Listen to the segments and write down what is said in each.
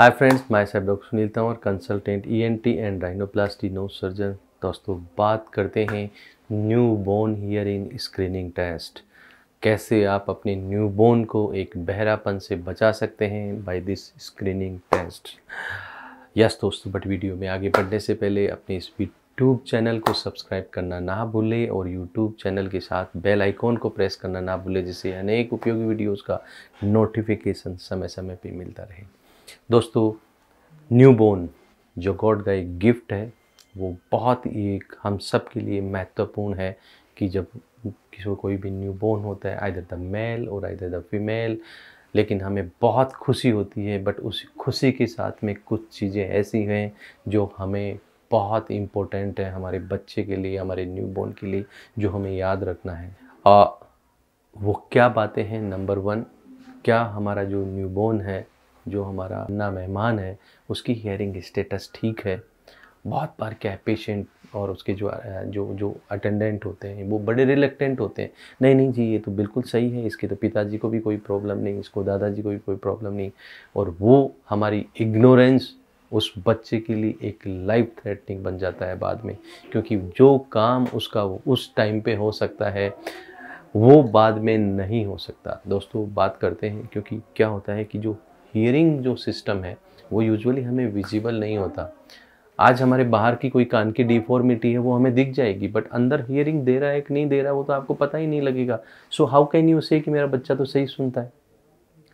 hi friends my साहब doctor Sunil Tanwar consultant ENT and rhinoplasty nose surgeon दोस्तों बात करते हैं newborn hearing screening test कैसे आप अपने न्यू बोर्न को एक बहरापन से बचा सकते हैं by this screening test yes दोस्तों बट वीडियो में आगे बढ़ने से पहले अपने इस यूट्यूब चैनल को सब्सक्राइब करना ना भूलें और यूट्यूब चैनल के साथ बेल आइकॉन को प्रेस करना ना भूलें जिससे अनेक उपयोगी वीडियोज़ का नोटिफिकेशन समय समय पर मिलता रहे दोस्तों न्यू बोर्न जो गॉड का एक गिफ्ट है वो बहुत ही एक हम सब के लिए महत्वपूर्ण है कि जब किसी कोई भी न्यू बोर्न होता है आइदर द मेल और आइदर द फीमेल लेकिन हमें बहुत खुशी होती है बट उस खुशी के साथ में कुछ चीज़ें ऐसी हैं जो हमें बहुत इम्पोर्टेंट है हमारे बच्चे के लिए हमारे न्यू बोर्न के लिए जो हमें याद रखना है आ, वो क्या बातें हैं नंबर वन क्या हमारा जो न्यू बोर्न है जो हमारा ना मेहमान है उसकी हियरिंग स्टेटस ठीक है बहुत बार क्या है पेशेंट और उसके जो जो जो अटेंडेंट होते हैं वो बड़े रिलेक्टेंट होते हैं नहीं नहीं जी ये तो बिल्कुल सही है इसके तो पिताजी को भी कोई प्रॉब्लम नहीं इसको दादाजी को भी कोई प्रॉब्लम नहीं और वो हमारी इग्नोरेंस उस बच्चे के लिए एक लाइफ थ्रेटनिंग बन जाता है बाद में क्योंकि जो काम उसका उस टाइम पे हो सकता है वो बाद में नहीं हो सकता दोस्तों बात करते हैं क्योंकि क्या होता है कि जो हियरिंग जो सिस्टम है वो यूजुअली हमें विजिबल नहीं होता आज हमारे बाहर की कोई कान की डिफॉर्मिटी है वो हमें दिख जाएगी बट अंदर हियरिंग दे रहा है कि नहीं दे रहा है वो तो आपको पता ही नहीं लगेगा सो हाउ कैन यू से कि मेरा बच्चा तो सही सुनता है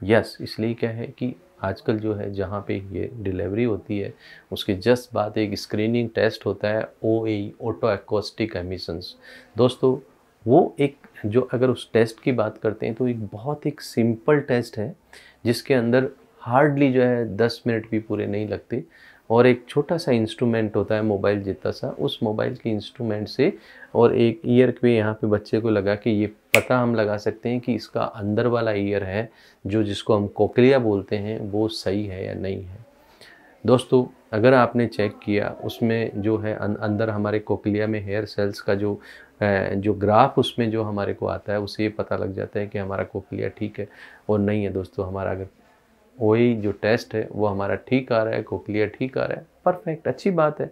यस yes, इसलिए क्या है कि आजकल जो है जहाँ पे ये डिलीवरी होती है उसके जस्ट बाद एक स्क्रीनिंग टेस्ट होता है O A otoacoustic emissions दोस्तों वो एक जो अगर उस टेस्ट की बात करते हैं तो एक बहुत एक सिंपल टेस्ट है जिसके अंदर हार्डली जो है दस मिनट भी पूरे नहीं लगते और एक छोटा सा इंस्ट्रूमेंट होता है मोबाइल जितना सा उस मोबाइल के इंस्ट्रूमेंट से और एक ईयर पे यहाँ पे बच्चे को लगा कि ये पता हम लगा सकते हैं कि इसका अंदर वाला ईयर है जो जिसको हम कोकलिया बोलते हैं वो सही है या नहीं है दोस्तों अगर आपने चेक किया उसमें जो है अं-, अंदर हमारे कोकलिया में हेयर सेल्स का जो जो ग्राफ उसमें जो हमारे को आता है उसे ये पता लग जाता है कि हमारा कोकलिया ठीक है और नहीं है दोस्तों हमारा अगर वही जो टेस्ट है वो हमारा ठीक आ रहा है कोकलिया ठीक आ रहा है परफेक्ट अच्छी बात है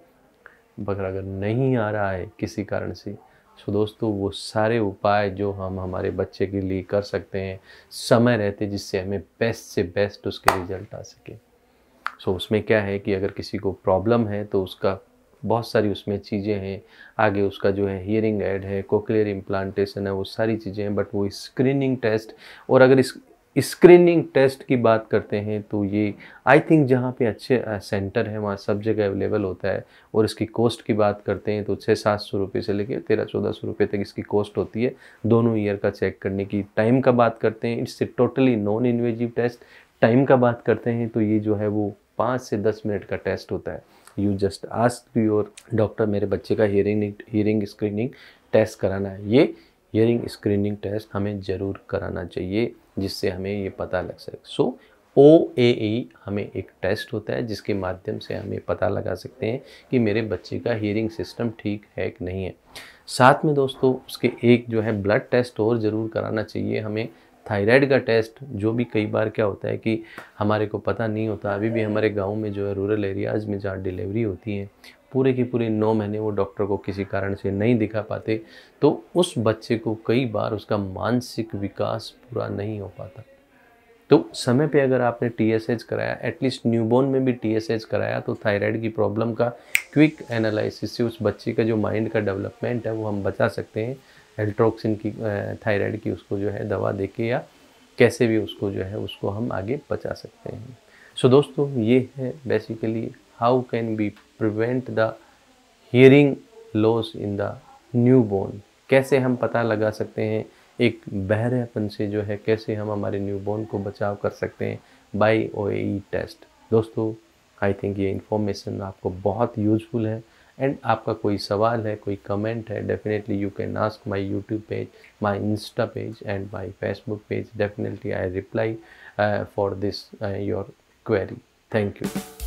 मगर अगर नहीं आ रहा है किसी कारण से सो तो दोस्तों वो सारे उपाय जो हम हमारे बच्चे के लिए कर सकते हैं समय रहते जिससे हमें बेस्ट से बेस्ट उसके रिजल्ट आ सके सो so, उसमें क्या है कि अगर किसी को प्रॉब्लम है तो उसका बहुत सारी उसमें चीज़ें हैं आगे उसका जो है हियरिंग एड है कोक्लियर इम्प्लांटेशन है वो सारी चीज़ें हैं बट वो स्क्रीनिंग टेस्ट और अगर इस स्क्रीनिंग टेस्ट की बात करते हैं तो ये आई थिंक जहाँ पे अच्छे सेंटर हैं वहाँ सब जगह अवेलेबल होता है और इसकी कॉस्ट की बात करते हैं तो छः सात सौ रुपये से लेकर तेरह चौदह सौ रुपये तक इसकी कॉस्ट होती है दोनों ईयर का चेक करने की टाइम का बात करते हैं इससे totally non invasive test time का बात करते हैं तो ये जो है वो पाँच से दस मिनट का टेस्ट होता है you just ask your doctor मेरे बच्चे का हियरिंग हियरिंग स्क्रीनिंग टेस्ट कराना है ये हियरिंग स्क्रीनिंग टेस्ट हमें ज़रूर कराना चाहिए जिससे हमें ये पता लग सके सो ओ ए ई हमें एक टेस्ट होता है जिसके माध्यम से हमें पता लगा सकते हैं कि मेरे बच्चे का हियरिंग सिस्टम ठीक है कि नहीं है साथ में दोस्तों उसके एक जो है ब्लड टेस्ट और ज़रूर कराना चाहिए हमें थायराइड का टेस्ट जो भी कई बार क्या होता है कि हमारे को पता नहीं होता अभी भी हमारे गांव में जो है रूरल एरियाज़ में जहाँ डिलीवरी होती है पूरे के पूरे नौ महीने वो डॉक्टर को किसी कारण से नहीं दिखा पाते तो उस बच्चे को कई बार उसका मानसिक विकास पूरा नहीं हो पाता तो समय पे अगर आपने टी कराया एटलीस्ट न्यूबॉर्न में भी टी कराया तो थायराइड की प्रॉब्लम का क्विक एनालिसिस से उस बच्चे का जो माइंड का डेवलपमेंट है वो हम बचा सकते हैं एल्ट्रोक्सिन की थायराइड की उसको जो है दवा दे के या कैसे भी उसको जो है उसको हम आगे बचा सकते हैं सो so, दोस्तों ये है basically how can we prevent the hearing loss in the newborn कैसे हम पता लगा सकते हैं एक बहरेपन से जो है कैसे हम हमारे न्यूबॉर्न को बचाव कर सकते हैं बाई ओ टेस्ट दोस्तों आई थिंक ये इन्फॉर्मेशन आपको बहुत यूजफुल है एंड आपका कोई सवाल है कोई कमेंट है definitely you can ask my YouTube page my insta page and my Facebook page definitely I reply for this your query thank you